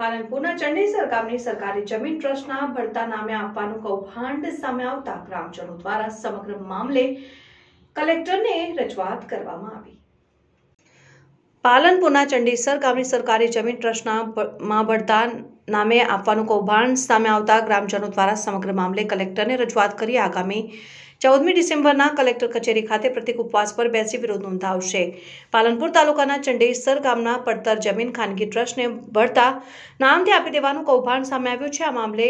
પાલનપુરના ચંડેસર ગામની સરકારી જમીન ટ્રસ્ટના ભરતા નામે આપવાનું કૌભાંડ સામે આવતા ગ્રામજનો દ્વારા સમગ્ર મામલે કલેક્ટરને રજૂઆત કરવામાં આવી પાલનપુરના ચંડીસર ગામની સરકારી જમીન ટ્રસ્ટના માં વરદાન નામે આપવાનું કૌભાંડ સામે આવતા ગ્રામજનો દ્વારા સમગ્ર મામલે કલેક્ટરને રજૂઆત કરી આગામી ચૌદમી ડિસેમ્બરના કલેક્ટર કચેરી ખાતે પ્રતિક ઉપવાસ પર બેસી વિરોધ નોંધાવશે પાલનપુર તાલુકાના ચંડેસર ગામના પડતર જમીન ખાનગી ટ્રસ્ટને ભરતા નામથી આપી દેવાનું કૌભાંડ સામે આવ્યું છે આ મામલે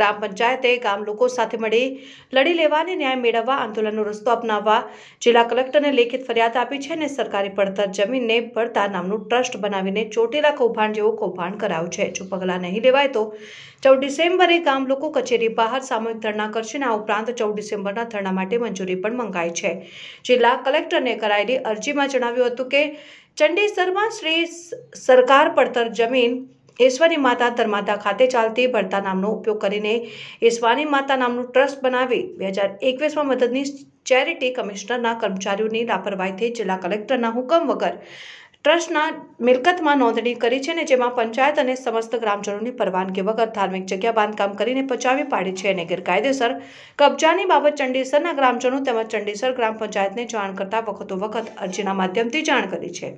ગ્રામ પંચાયતે ગામ લોકો સાથે મળી લડી લેવા અને ન્યાય મેળવવા આંદોલનનો રસ્તો અપનાવવા જિલ્લા કલેક્ટરને લેખિત ફરિયાદ આપી છે અને સરકારી પડતર જમીનને પડતા નામનું ટ્રસ્ટ બનાવીને ચોટેલા કૌભાંડ જેવું કૌભાંડ કરાયું છે જો પગલાં નહીં લેવાય તો ચૌદ ડિસેમ્બરે ગામ લોકો કચેરી બહાર સામૂહિક ધરણા કરશે અને આ ઉપરાંત ચૌદ ડિસેમ્બરના ધરણા માટે મંજૂરી પણ મંગાઈ છે જિલ્લા કલેક્ટરને કરાયેલી અરજીમાં જણાવ્યું હતું કે ચંડીસરમાં શ્રી સરકાર પડતર જમીન ઈશ્વરી માતા ધર્માતા ખાતે ચાલતી ભરતા નામનો ઉપયોગ કરીને ઈશ્વરી માતા નામનું ટ્રસ્ટ બનાવી બે હજાર એકવીસમાં મદદની ચેરિટી કમિશનરના કર્મચારીઓની લાપરવાહીથી જિલ્લા કલેક્ટરના હુકમ વગર ટ્રસ્ટના મિલકતમાં નોંધણી કરી છે ને જેમાં પંચાયત અને સમસ્ત ગ્રામજનોની પરવાનગી વગર ધાર્મિક જગ્યા બાંધકામ કરીને પચાવી પાડી છે અને ગેરકાયદેસર કબજાની બાબત ચંડીસરના ગ્રામજનો તેમજ ચંડીસર ગ્રામ પંચાયતને જાણ કરતા વખતો વખત અરજીના માધ્યમથી જાણ કરી છે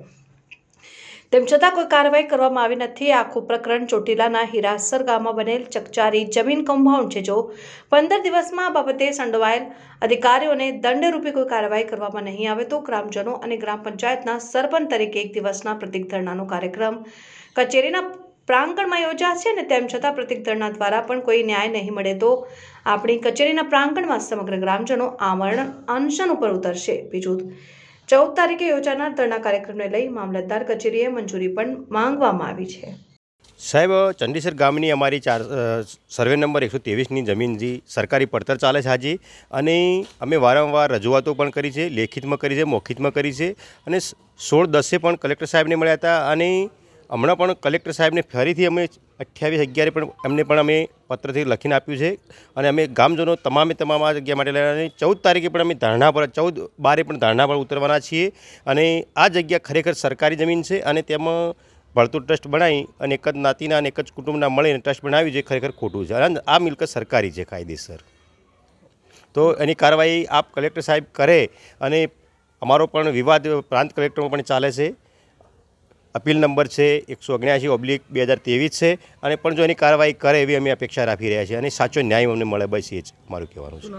તેમ છતાં કોઈ કાર્યવાહી કરવામાં આવી નથી આખું પ્રકરણ ચોટીલાના હિરાસર ગામમાં બનેલ ચકચારી જમીન કમ્પાઉન્ડ છે જો પંદર દિવસમાં આ બાબતે સંડોવાયેલ અધિકારીઓને દંડરૂપે કોઈ કાર્યવાહી કરવામાં નહીં આવે તો ગ્રામજનો અને ગ્રામ પંચાયતના સરપંચ તરીકે એક દિવસના પ્રતિક ધરણાનો કાર્યક્રમ કચેરીના પ્રાંગણમાં યોજાશે અને તેમ છતાં પ્રતિક ધરણા દ્વારા પણ કોઈ ન્યાય નહીં મળે તો આપણી કચેરીના પ્રાંગણમાં સમગ્ર ગ્રામજનો આમરણ અનશન ઉપર ઉતરશે બીજું ચૌદ તારીખે યોજાનાર ધરણા કાર્યક્રમને લઈ મામલતદાર કચેરીએ મંજૂરી પણ માંગવામાં આવી છે સાહેબ ચંડીસર ગામની અમારી ચાર સર્વે નંબર એકસો તેવીસની જમીનજી સરકારી પડતર ચાલે છે આજે અને અમે વારંવાર રજૂઆતો પણ કરી છે લેખિતમાં કરી છે મૌખિતમાં કરી છે અને સોળ દસે પણ કલેક્ટર સાહેબને મળ્યા હતા અને હમણાં પણ કલેક્ટર સાહેબને ફરીથી અમે અઠ્યાવીસ અગિયારે પણ એમને પણ અમે પત્રથી લખીને આપ્યું છે અને અમે ગામજનો તમામે તમામ આ જગ્યા માટે લઈને ચૌદ તારીખે પણ અમે ધરણા પર ચૌદ બારે પણ ધરણા પર ઉતરવાના છીએ અને આ જગ્યા ખરેખર સરકારી જમીન છે અને તેમાં ભળતું ટ્રસ્ટ બનાવી અને એક જ નાતીના અને એક જ કુટુંબના મળીને ટ્રસ્ટ બનાવ્યું છે ખરેખર ખોટું છે અને આ મિલકત સરકારી છે કાયદેસર તો એની કાર્યવાહી આપ કલેક્ટર સાહેબ કરે અને અમારો પણ વિવાદ પ્રાંત કલેક્ટરમાં પણ ચાલે છે અપીલ નંબર છે એકસો ઓગણ્યાસી ઓબ્લિક બે હજાર ત્રેવીસ છે અને પણ જો એની કાર્યવાહી કરે એવી અમે અપેક્ષા રાખી રહ્યા છીએ અને સાચો ન્યાય અમને મળે બસ એ જ મારું કહેવાનું છે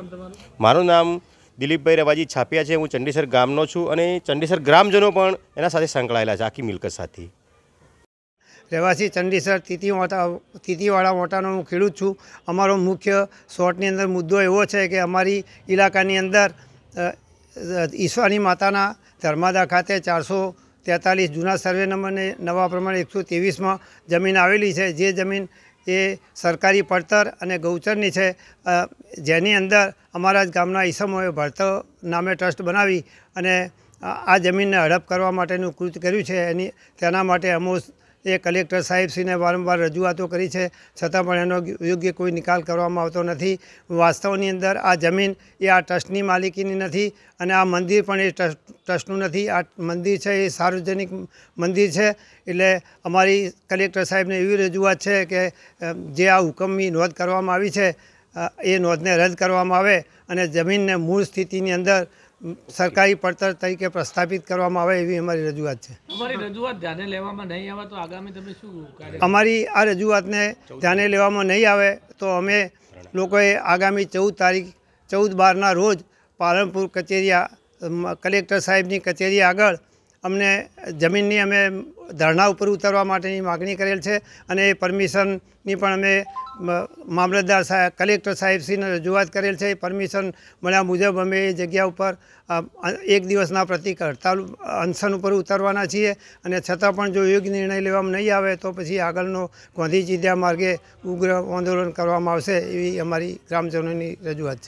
મારું નામ દિલીપભાઈ રવાજી છાપિયા છે હું ચંડીસર ગામનો છું અને ચંડીસર ગ્રામજનો પણ એના સાથે સંકળાયેલા છે આખી મિલકત સાથે રહેવાસી ચંડીસર તિથિ તિથિવાળા મોટાનો હું ખેડૂત છું અમારો મુખ્ય શોર્ટની અંદર મુદ્દો એવો છે કે અમારી ઇલાકાની અંદર ઈશ્વરની માતાના ધર્માદા ખાતે ચારસો તેતાલીસ જૂના સર્વે નંબરને નવા પ્રમાણે એકસો ત્રેવીસમાં જમીન આવેલી છે જે જમીન એ સરકારી પડતર અને ગૌચરની છે જેની અંદર અમારા જ ગામના ઈસમોએ ભરતવ નામે ટ્રસ્ટ બનાવી અને આ જમીનને હડપ કરવા માટેનું કૃત કર્યું છે એની તેના માટે અમુક એ કલેક્ટર સાહેબશ્રીને વારંવાર રજૂઆતો કરી છે છતાં પણ એનો યોગ્ય કોઈ નિકાલ કરવામાં આવતો નથી વાસ્તવની અંદર આ જમીન એ આ ટ્રસ્ટની માલિકીની નથી અને આ મંદિર પણ એ ટ્રસ્ટનું નથી આ મંદિર છે એ સાર્વજનિક મંદિર છે એટલે અમારી કલેક્ટર સાહેબને એવી રજૂઆત છે કે જે આ હુકમની નોંધ કરવામાં આવી છે એ નોંધને રદ કરવામાં આવે અને જમીનને મૂળ સ્થિતિની અંદર સરકારી પડતર તરીકે પ્રસ્થાપિત કરવામાં આવે એવી અમારી રજૂઆત છે અમારી આ રજૂઆતને ધ્યાને લેવામાં નહીં આવે તો અમે લોકોએ આગામી ચૌદ તારીખ ચૌદ બારના રોજ પાલનપુર કચેરી કલેક્ટર સાહેબની કચેરી આગળ અમને જમીનની અમે ધરણા ઉપર ઉતરવા માટેની માગણી કરેલ છે અને એ પરમિશનની પણ અમે મામલતદાર સાહેબ કલેક્ટર સાહેબશ્રીને રજૂઆત કરેલ છે એ પરમિશન મળ્યા મુજબ અમે એ જગ્યા ઉપર એક દિવસના પ્રતિક હડતાલ અનશન ઉપર ઉતરવાના છીએ અને છતાં પણ જો યોગ્ય નિર્ણય લેવામાં નહીં આવે તો પછી આગળનો ગાંધી ચીધ્યા માર્ગે ઉગ્ર આંદોલન કરવામાં આવશે એવી અમારી ગ્રામજનોની રજૂઆત છે